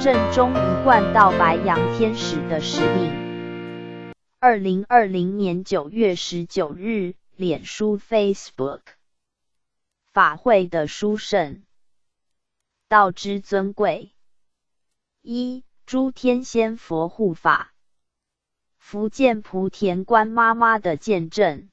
正中一贯道白羊天使的使命。二零二零年九月十九日，脸书 Facebook 法会的殊胜道之尊贵。一诸天仙佛护法，福建莆田关妈妈的见证。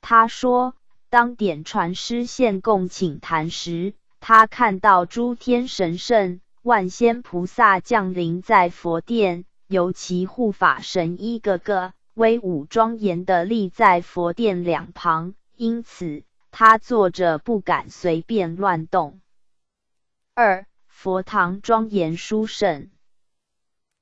她说，当点传师献供请坛时，她看到诸天神圣。万仙菩萨降临在佛殿，尤其护法神一个个威武庄严的立在佛殿两旁，因此他坐着不敢随便乱动。二佛堂庄严殊胜，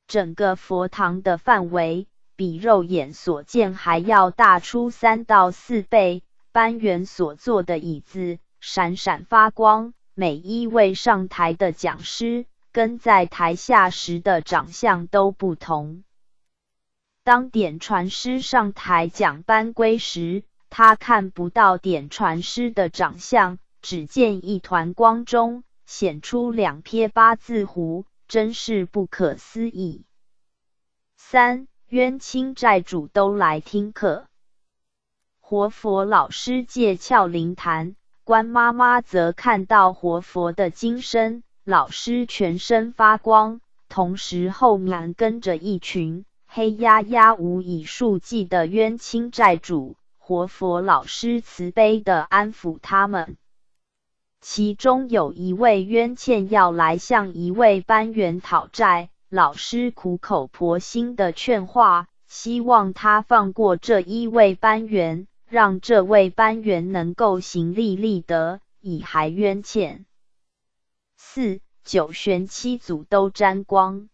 整个佛堂的范围比肉眼所见还要大出三到四倍。班员所坐的椅子闪闪发光，每一位上台的讲师。跟在台下时的长相都不同。当点传师上台讲班规时，他看不到点传师的长相，只见一团光中显出两撇八字胡，真是不可思议。三冤亲债主都来听课，活佛老师借窍灵谈，关妈妈则看到活佛的金身。老师全身发光，同时后面跟着一群黑压压、无以数计的冤亲债主。活佛老师慈悲的安抚他们，其中有一位冤欠要来向一位班员讨债。老师苦口婆心的劝化，希望他放过这一位班员，让这位班员能够行利利德，以还冤欠。四九玄七祖都沾光，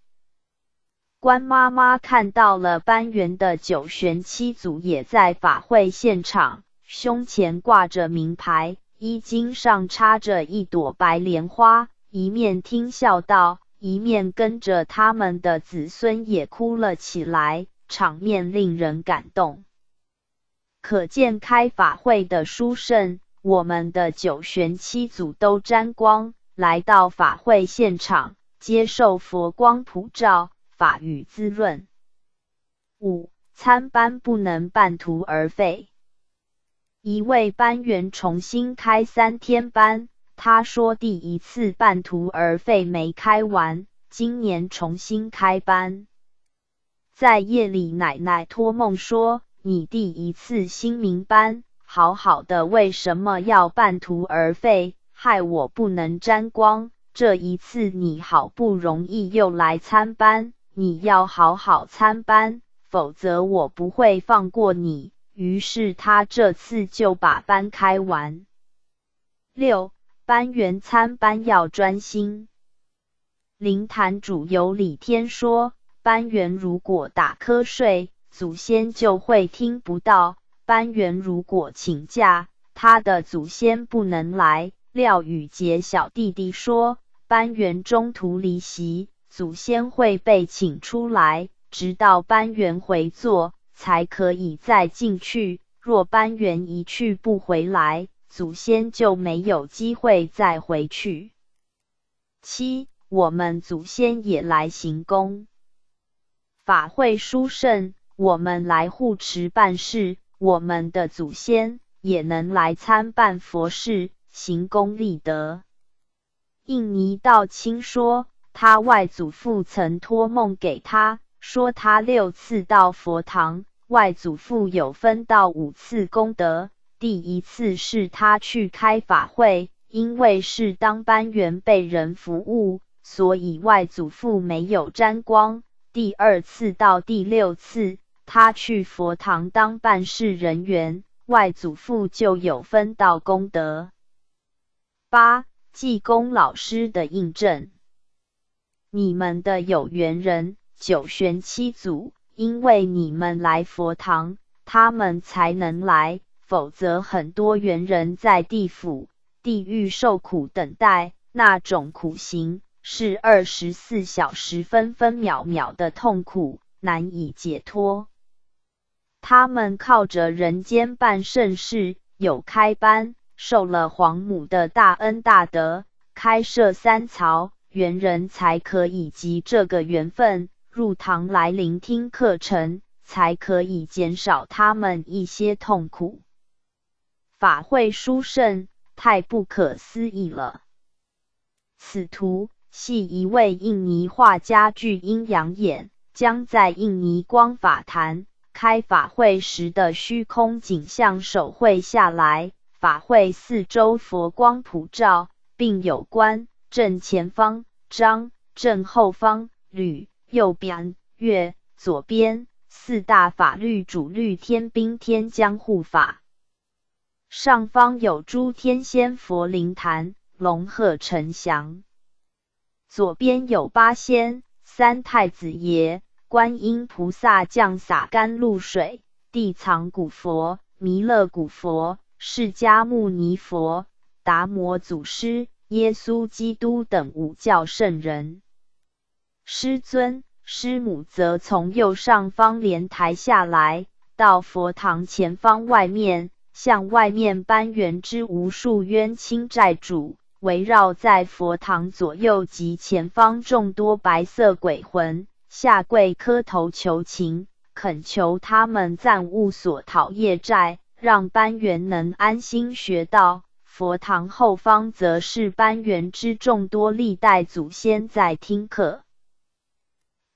关妈妈看到了班元的九玄七祖也在法会现场，胸前挂着名牌，衣襟上插着一朵白莲花，一面听孝道，一面跟着他们的子孙也哭了起来，场面令人感动。可见开法会的殊胜，我们的九玄七祖都沾光。来到法会现场，接受佛光普照，法语滋润。五参班不能半途而废。一位班员重新开三天班，他说第一次半途而废没开完，今年重新开班。在夜里，奶奶托梦说：“你第一次新明班好好的，为什么要半途而废？”害我不能沾光。这一次你好不容易又来参班，你要好好参班，否则我不会放过你。于是他这次就把班开完。六班员参班要专心。灵坛主有李天说，班员如果打瞌睡，祖先就会听不到；班员如果请假，他的祖先不能来。廖宇杰小弟弟说：“班员中途离席，祖先会被请出来，直到班员回座才可以再进去。若班员一去不回来，祖先就没有机会再回去。”七，我们祖先也来行宫法会殊胜，我们来护持办事，我们的祖先也能来参办佛事。行功立德，印尼道亲说，他外祖父曾托梦给他说，他六次到佛堂，外祖父有分到五次功德。第一次是他去开法会，因为是当班员被人服务，所以外祖父没有沾光。第二次到第六次，他去佛堂当办事人员，外祖父就有分到功德。八济公老师的印证：你们的有缘人九玄七祖，因为你们来佛堂，他们才能来；否则，很多缘人在地府、地狱受苦等待，那种苦刑是二十四小时、分分秒秒的痛苦，难以解脱。他们靠着人间办盛事，有开班。受了皇母的大恩大德，开设三曹，猿人才可以集这个缘分入堂来聆听课程，才可以减少他们一些痛苦。法会殊胜，太不可思议了。此图系一位印尼画家巨阴阳眼，将在印尼光法坛开法会时的虚空景象手绘下来。法会四周佛光普照，并有观正前方张、正后方吕、右边月、左边四大法律主律天兵天将护法。上方有诸天仙佛灵坛，龙鹤呈祥。左边有八仙、三太子爷、观音菩萨降洒甘露水，地藏古佛、弥勒古佛。释迦牟尼佛、达摩祖师、耶稣基督等五教圣人，师尊、师母则从右上方莲台下来，到佛堂前方外面，向外面搬援之无数冤亲债主，围绕在佛堂左右及前方众多白色鬼魂下跪磕头求情，恳求他们暂勿索讨业债。让班员能安心学道。佛堂后方则是班员之众多历代祖先在听课。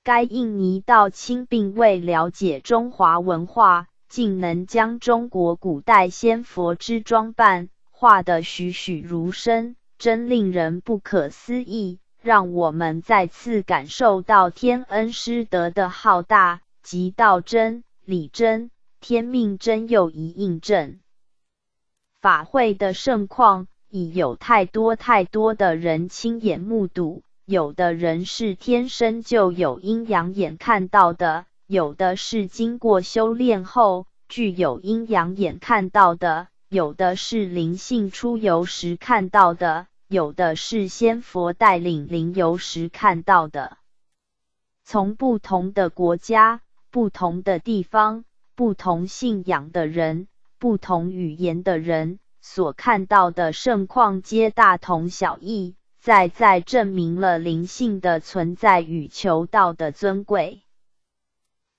该印尼道清并未了解中华文化，竟能将中国古代仙佛之装扮画得栩栩如生，真令人不可思议。让我们再次感受到天恩师德的浩大及道真理真。天命真有一印证法会的盛况，已有太多太多的人亲眼目睹。有的人是天生就有阴阳眼看到的，有的是经过修炼后具有阴阳眼看到的，有的是灵性出游时看到的，有的是仙佛带领灵游时看到的。从不同的国家、不同的地方。不同信仰的人，不同语言的人，所看到的盛况皆大同小异，在在证明了灵性的存在与求道的尊贵。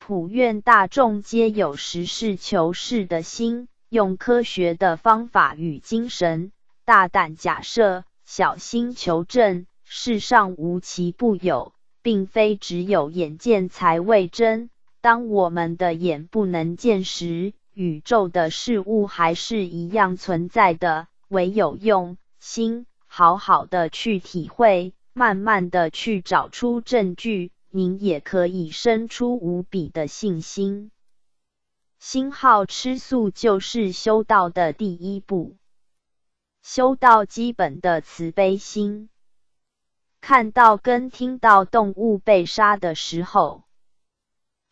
普愿大众皆有实事求是的心，用科学的方法与精神，大胆假设，小心求证。世上无奇不有，并非只有眼见才为真。当我们的眼不能见时，宇宙的事物还是一样存在的。唯有用心好好的去体会，慢慢的去找出证据，您也可以生出无比的信心。星号吃素就是修道的第一步，修道基本的慈悲心。看到跟听到动物被杀的时候。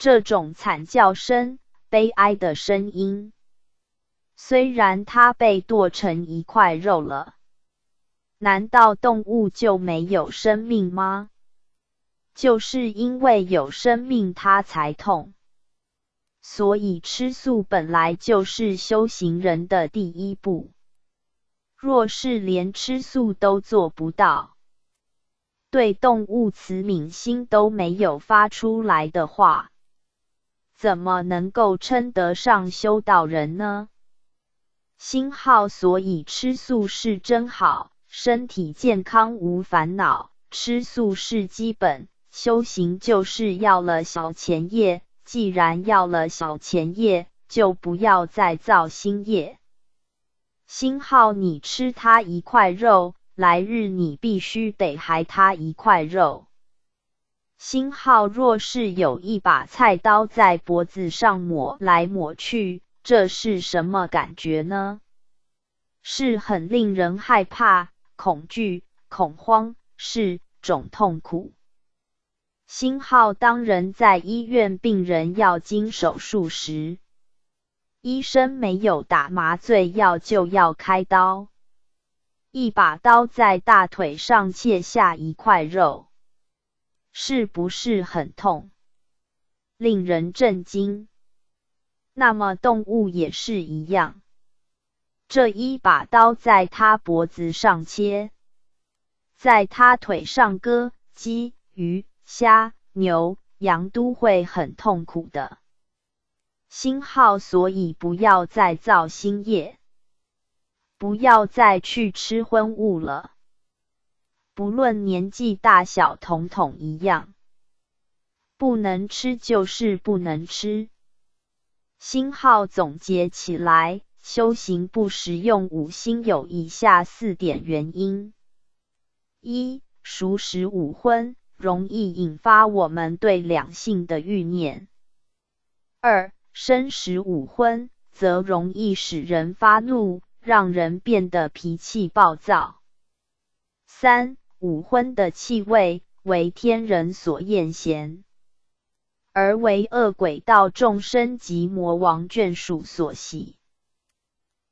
这种惨叫声，悲哀的声音。虽然它被剁成一块肉了，难道动物就没有生命吗？就是因为有生命，它才痛。所以吃素本来就是修行人的第一步。若是连吃素都做不到，对动物慈悯心都没有发出来的话，怎么能够称得上修道人呢？星号，所以吃素是真好，身体健康无烦恼。吃素是基本，修行就是要了小前业。既然要了小前业，就不要再造新业。星号，你吃他一块肉，来日你必须得还他一块肉。星号若是有一把菜刀在脖子上抹来抹去，这是什么感觉呢？是很令人害怕、恐惧、恐慌，是种痛苦。星号当人在医院，病人要经手术时，医生没有打麻醉药就要开刀，一把刀在大腿上切下一块肉。是不是很痛，令人震惊？那么动物也是一样，这一把刀在它脖子上切，在它腿上割，鸡、鱼、虾、牛、羊都会很痛苦的。星号，所以不要再造星业，不要再去吃荤物了。不论年纪大小，统统一样，不能吃就是不能吃。星号总结起来，修行不实用五星有以下四点原因：一、熟食五荤容易引发我们对两性的欲念；二、生食五荤则容易使人发怒，让人变得脾气暴躁；三、五荤的气味为天人所厌嫌，而为恶鬼道众生及魔王眷属所喜。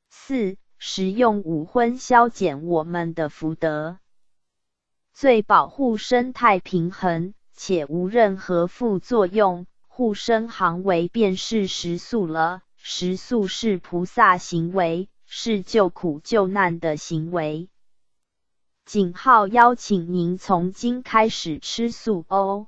四食用五荤消减我们的福德，最保护生态平衡，且无任何副作用。护身行为便是食素了，食素是菩萨行为，是救苦救难的行为。井号邀请您从今开始吃素哦。